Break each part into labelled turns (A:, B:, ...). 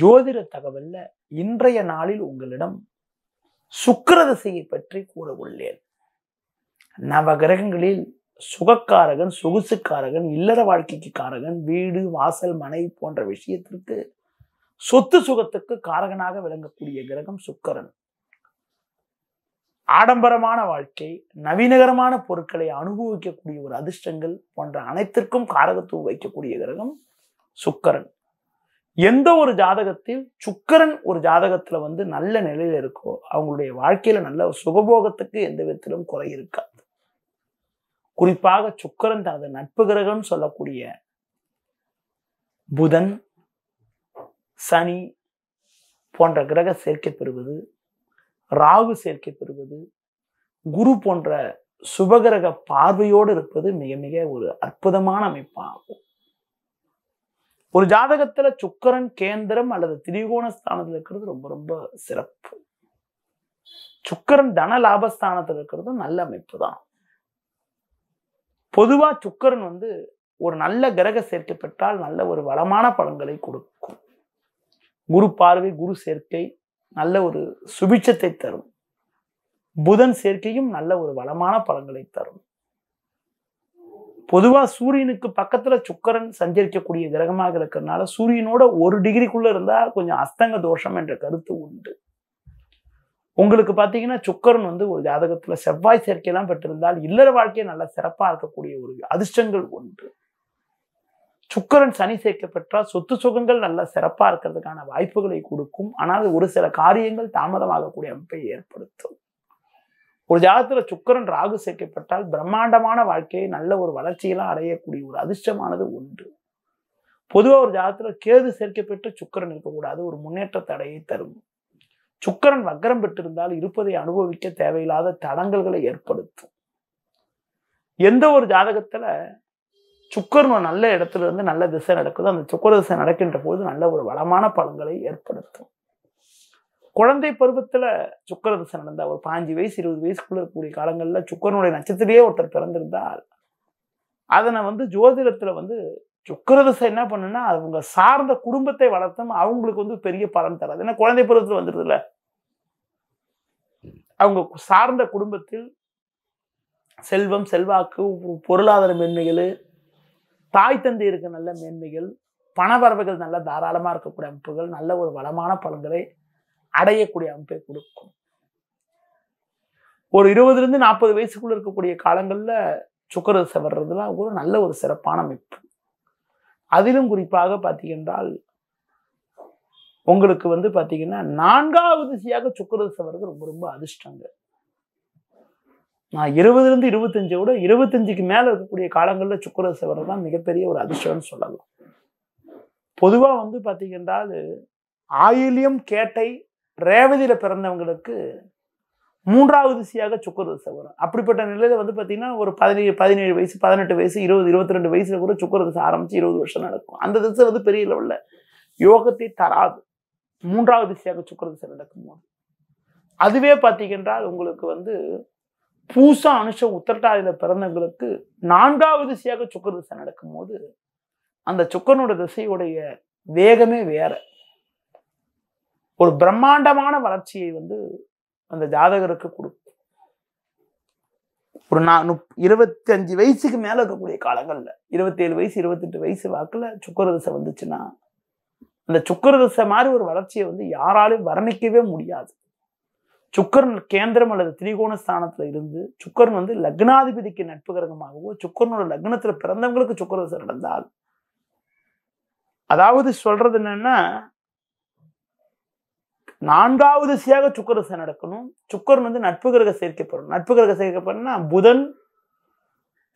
A: ஜோதிட தகவல்ல இன்றைய நாளில் உங்களிடம் சுக்கர பற்றி கூற உள்ளேன் நவ கிரகங்களில் சுகக்காரகன் சொகுசுக்காரகன் இல்லற வாழ்க்கைக்கு காரகன் வீடு வாசல் மனை போன்ற விஷயத்திற்கு சொத்து சுகத்துக்கு காரகனாக விளங்கக்கூடிய கிரகம் சுக்கரன் ஆடம்பரமான வாழ்க்கை நவீனகரமான பொருட்களை அனுபவிக்கக்கூடிய ஒரு அதிர்ஷ்டங்கள் போன்ற அனைத்திற்கும் காரகத்துவம் வைக்கக்கூடிய கிரகம் சுக்கரன் எந்த ஒரு ஜாதகத்தில் சுக்கரன் ஒரு ஜாதகத்தில் வந்து நல்ல நிலையில் இருக்கோ அவங்களுடைய வாழ்க்கையில் நல்ல சுகபோகத்துக்கு எந்த விதத்திலும் குறை இருக்காது குறிப்பாக சுக்கரன் தனது நட்பு கிரகம் சொல்லக்கூடிய புதன் சனி போன்ற கிரக சேர்க்கை பெறுவது ராகு சேர்க்கை பெறுவது குரு போன்ற சுபகிரக பார்வையோடு இருப்பது மிக மிக ஒரு அற்புதமான அமைப்பாகும் ஒரு ஜாதகத்துல சுக்கரன் கேந்திரம் அல்லது திரிகோண ஸ்தானத்தில் இருக்கிறது ரொம்ப ரொம்ப சிறப்பு சுக்கரன் தன லாபஸ்தானத்தில் இருக்கிறதும் நல்ல அமைப்பு தான் பொதுவா சுக்கரன் வந்து ஒரு நல்ல கிரக சேர்க்கை பெற்றால் நல்ல ஒரு வளமான பலன்களை கொடுக்கும் குரு பார்வை குரு சேர்க்கை நல்ல ஒரு சுபிட்சத்தை தரும் புதன் சேர்க்கையும் நல்ல ஒரு வளமான பலன்களை தரும் பொதுவாக சூரியனுக்கு பக்கத்தில் சுக்கரன் சஞ்சரிக்கக்கூடிய கிரகமாக இருக்கிறதுனால சூரியனோட ஒரு டிகிரிக்குள்ளே இருந்தால் கொஞ்சம் அஸ்தங்க தோஷம் என்ற கருத்து உண்டு உங்களுக்கு பார்த்தீங்கன்னா சுக்கரன் வந்து ஒரு ஜாதகத்தில் செவ்வாய் சேர்க்கையெல்லாம் பெற்றிருந்தால் இல்லற வாழ்க்கையை நல்லா சிறப்பாக இருக்கக்கூடிய ஒரு அதிர்ஷ்டங்கள் உண்டு சுக்கரன் சனி சேர்க்க பெற்றால் சொத்து சுகங்கள் நல்லா சிறப்பாக இருக்கிறதுக்கான வாய்ப்புகளை கொடுக்கும் ஆனால் ஒரு சில காரியங்கள் தாமதமாகக்கூடிய அமைப்பை ஏற்படுத்தும் ஒரு ஜாதத்தில் சுக்கரன் ராகு சேர்க்கப்பட்டால் பிரம்மாண்டமான வாழ்க்கையை நல்ல ஒரு வளர்ச்சியெல்லாம் அடையக்கூடிய ஒரு அதிர்ஷ்டமானது ஒன்று பொதுவாக ஒரு ஜாதத்தில் கேது சேர்க்கப்பட்டு சுக்கரன் இருக்கக்கூடாது ஒரு முன்னேற்ற தடையை தரும் சுக்கரன் வக்கரம் பெற்றிருந்தால் இருப்பதை அனுபவிக்க தேவையில்லாத தடங்கல்களை ஏற்படுத்தும் எந்த ஒரு ஜாதகத்தில் சுக்கரன் நல்ல இடத்துல இருந்து நல்ல திசை நடக்குதோ அந்த சுக்கர திசை நடக்கின்ற போது நல்ல ஒரு வளமான பலன்களை ஏற்படுத்தும் குழந்தை பருவத்தில் சுக்கர தசை நடந்தால் ஒரு பாஞ்சு வயசு இருபது வயசுக்குள்ளே இருக்கக்கூடிய காலங்களில் சுக்கரனுடைய நட்சத்திரையே ஒருத்தர் பிறந்திருந்தால் அதனை வந்து ஜோதிடத்தில் வந்து சுக்கரதசை என்ன பண்ணுன்னா அவங்க சார்ந்த குடும்பத்தை வளர்த்தும் அவங்களுக்கு வந்து பெரிய பலன் தராது ஏன்னா குழந்தை பருவத்தில் வந்துடுதுல்ல அவங்க சார்ந்த குடும்பத்தில் செல்வம் செல்வாக்கு பொருளாதார மேன்மைகள் தாய் தந்தை இருக்க நல்ல மேன்மைகள் பணவரவுகள் நல்ல தாராளமாக இருக்கக்கூடிய அமைப்புகள் நல்ல ஒரு வளமான பலன்களை அடையக்கூடிய அமைப்பை கொடுக்கும் ஒரு இருபதுலேருந்து நாற்பது வயசுக்குள்ள இருக்கக்கூடிய காலங்களில் சுக்கரசை வர்றதுலாம் ஒரு நல்ல ஒரு சிறப்பான அமைப்பு அதிலும் குறிப்பாக பார்த்தீங்கன்றால் உங்களுக்கு வந்து பார்த்தீங்கன்னா நான்காவது திசையாக சுக்கரசை வர்றது ரொம்ப ரொம்ப அதிர்ஷ்டங்க நான் இருபதுலேருந்து இருபத்தஞ்சை விட இருபத்தஞ்சுக்கு மேலே இருக்கக்கூடிய காலங்களில் சுக்கரசை வர்றது தான் மிகப்பெரிய ஒரு அதிர்ஷ்டம்னு சொல்லலாம் பொதுவாக வந்து பார்த்தீங்கன்றால் ஆயிலியம் கேட்டை ரேவதியில் பிறந்தவங்களுக்கு மூன்றாவது திசையாக சுக்கர திசை வரும் அப்படிப்பட்ட நிலையில் வந்து பார்த்திங்கன்னா ஒரு பதினேழு பதினேழு வயசு பதினெட்டு வயசு இருபது இருபத்தி ரெண்டு வயசில் கூட சுக்கர திசை ஆரம்பித்து இருபது வருஷம் நடக்கும் அந்த திசை வந்து பெரிய லெவலில் யோகத்தை தராது மூன்றாவது திசையாக சுக்கர திசை நடக்கும்போது அதுவே பார்த்தீங்கன்றால் உங்களுக்கு வந்து பூசா அனுஷம் உத்தரட்டாதியில் பிறந்தவங்களுக்கு நான்காவது திசையாக சுக்கர திசை நடக்கும்போது அந்த சுக்கரனோட திசையுடைய வேகமே வேறு ஒரு பிரம்மாண்டமான வளர்ச்சியை வந்து அந்த ஜாதகருக்கு கொடுக்கும் ஒரு நான் நு இருபத்தி அஞ்சு வயசுக்கு மேலே இருக்கக்கூடிய காலங்களில் இருபத்தேழு வயசு இருபத்தெட்டு வயசு வாக்கில் சுக்கர வந்துச்சுன்னா அந்த சுக்கர மாதிரி ஒரு வளர்ச்சியை வந்து யாராலையும் வர்ணிக்கவே முடியாது சுக்கரன் கேந்திரம் அல்லது திரிகோண ஸ்தானத்துல இருந்து சுக்கரன் வந்து லக்னாதிபதிக்கு நட்பு கிரகமாகவோ சுக்கரனோட லக்னத்தில் பிறந்தவங்களுக்கு சுக்கரதசை நடந்தால் அதாவது சொல்றது என்னன்னா நான்காவது திசையாக சுக்கரசை நடக்கணும் சுக்கரன் வந்து நட்பு கிரக சேர்க்கப்படும் நட்பு கிரக சேர்க்கப்படணும்னா புதன்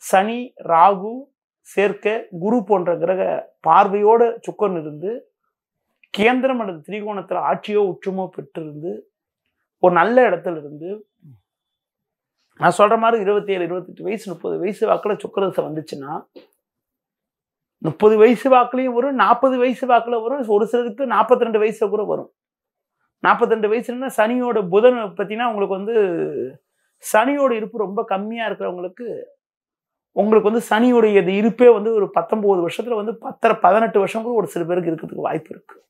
A: சனி ராகு சேர்க்கை குரு போன்ற கிரக பார்வையோட சுக்கரன் இருந்து கேந்திரம் அல்லது திரிகோணத்தில் ஆட்சியோ உச்சமோ பெற்றிருந்து ஒரு நல்ல இடத்துல இருந்து நான் சொல்கிற மாதிரி இருபத்தி ஏழு இருபத்தெட்டு வயசு முப்பது வயசு வாக்கில் சுக்கரசை வந்துச்சுன்னா முப்பது வயசு வாக்குலையும் வரும் நாற்பது வயசு வாக்கில் வரும் ஒரு சிலருக்கு நாற்பத்தி ரெண்டு வயசில் கூட வரும் நாற்பத்தெண்டு வயசுலன்னா சனியோட புதன் பார்த்தீங்கன்னா உங்களுக்கு வந்து சனியோட இருப்பு ரொம்ப கம்மியாக இருக்கிறவங்களுக்கு உங்களுக்கு வந்து சனியுடைய இது இருப்பே வந்து ஒரு பத்தொம்போது வருஷத்தில் வந்து பத்தரை பதினெட்டு வருஷம் கூட ஒரு சில பேருக்கு இருக்கிறதுக்கு வாய்ப்பு இருக்குது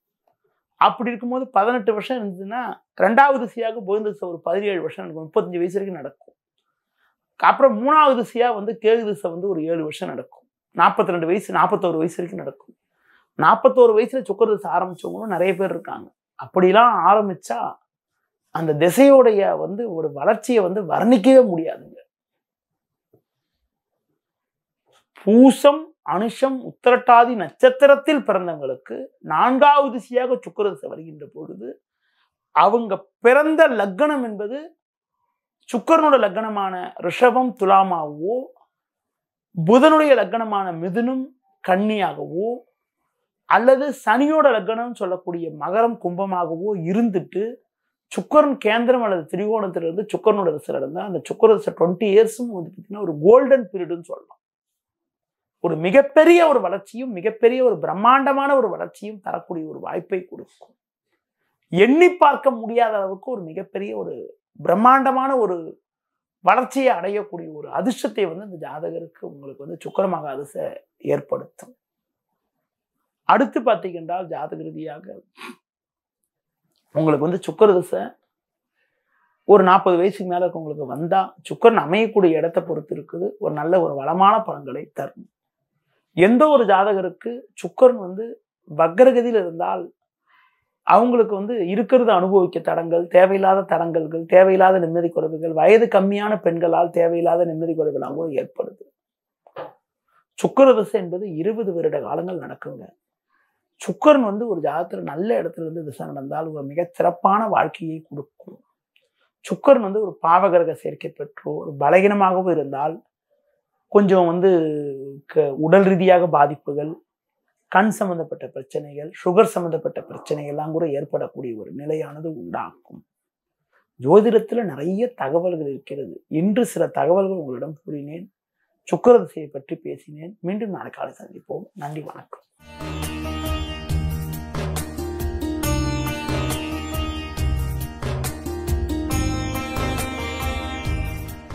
A: அப்படி இருக்கும்போது பதினெட்டு வருஷம் இருந்ததுன்னா ரெண்டாவது சியாக திசை ஒரு பதினேழு வருஷம் நடக்கும் முப்பத்தஞ்சு வயசு வரைக்கும் நடக்கும் அப்புறம் மூணாவது திசையா வந்து கேது திசை வந்து ஒரு ஏழு வருஷம் நடக்கும் நாற்பத்தி ரெண்டு வயசு நாற்பத்தோரு வயசு வரைக்கும் நடக்கும் நாற்பத்தோரு வயசுல சுக்கர திசை ஆரம்பிச்சவங்களும் நிறைய பேர் இருக்காங்க அப்படிலாம் ஆரம்பிச்சா அந்த திசையோடைய வந்து ஒரு வளர்ச்சியை வந்து வர்ணிக்கவே முடியாதுங்க பூசம் அனுஷம் உத்தரட்டாதி நட்சத்திரத்தில் பிறந்தவங்களுக்கு நான்காவது திசையாக சுக்கர வருகின்ற பொழுது அவங்க பிறந்த லக்கணம் என்பது சுக்கரனோட லக்கணமான ரிஷபம் துலாமாவோ புதனுடைய லக்கணமான மிதுனும் கன்னியாகவோ அல்லது சனியோட லக்னம்னு சொல்லக்கூடிய மகரம் கும்பமாகவோ இருந்துட்டு சுக்கரன் கேந்திரம் அல்லது திரிகோணத்திலிருந்து சுக்கரனோட திசை இருந்தால் அந்த சுக்கர திசை டுவெண்ட்டி இயர்ஸும் வந்து பார்த்தீங்கன்னா ஒரு கோல்டன் பீரியடுன்னு சொல்லலாம் ஒரு மிகப்பெரிய ஒரு வளர்ச்சியும் மிகப்பெரிய ஒரு பிரம்மாண்டமான ஒரு வளர்ச்சியும் தரக்கூடிய ஒரு வாய்ப்பை கொடுக்கும் எண்ணி பார்க்க முடியாத அளவுக்கு ஒரு மிகப்பெரிய ஒரு பிரம்மாண்டமான ஒரு வளர்ச்சியை அடையக்கூடிய ஒரு அதிர்ஷ்டத்தை வந்து இந்த ஜாதகருக்கு உங்களுக்கு வந்து சுக்கரமாக அதிர்ஷ்ட ஏற்படுத்தும் அடுத்து பார்த்தீங்கன்றால் ஜாதக ரீதியாக உங்களுக்கு வந்து சுக்கர தசை ஒரு நாற்பது வயசுக்கு மேலே உங்களுக்கு வந்தால் சுக்கரன் அமையக்கூடிய இடத்த பொறுத்து இருக்குது ஒரு நல்ல ஒரு வளமான பலன்களை தரும் எந்த ஒரு ஜாதகருக்கு சுக்கரன் வந்து வக்ரகதியில் இருந்தால் அவங்களுக்கு வந்து இருக்கிறத அனுபவிக்க தடங்கள் தேவையில்லாத தடங்கல்கள் தேவையில்லாத நிம்மதி குறைவுகள் வயது கம்மியான பெண்களால் தேவையில்லாத நிம்மதி குறைவுகளாகவும் ஏற்படுது சுக்கரதசை என்பது இருபது வருட காலங்கள் நடக்குங்க சுக்கரன் வந்து ஒரு ஜாதகத்தில் நல்ல இடத்துல இருந்து திசை நடந்தால் ஒரு மிகச்சிறப்பான வாழ்க்கையை கொடுக்கும் சுக்கரன் வந்து ஒரு பாவகிரக சேர்க்கை பெற்றோ ஒரு பலகீனமாகவும் இருந்தால் கொஞ்சம் வந்து க உடல் ரீதியாக பாதிப்புகள் கண் சம்மந்தப்பட்ட பிரச்சனைகள் சுகர் சம்மந்தப்பட்ட பிரச்சனைகள்லாம் கூட ஏற்படக்கூடிய ஒரு நிலையானது உண்டாகும் ஜோதிடத்தில் நிறைய தகவல்கள் இருக்கிறது இன்று சில தகவல்கள் உங்களிடம் கூறினேன் சுக்கர பற்றி பேசினேன் மீண்டும் நாளை காலை சந்திப்போம் நன்றி வணக்கம்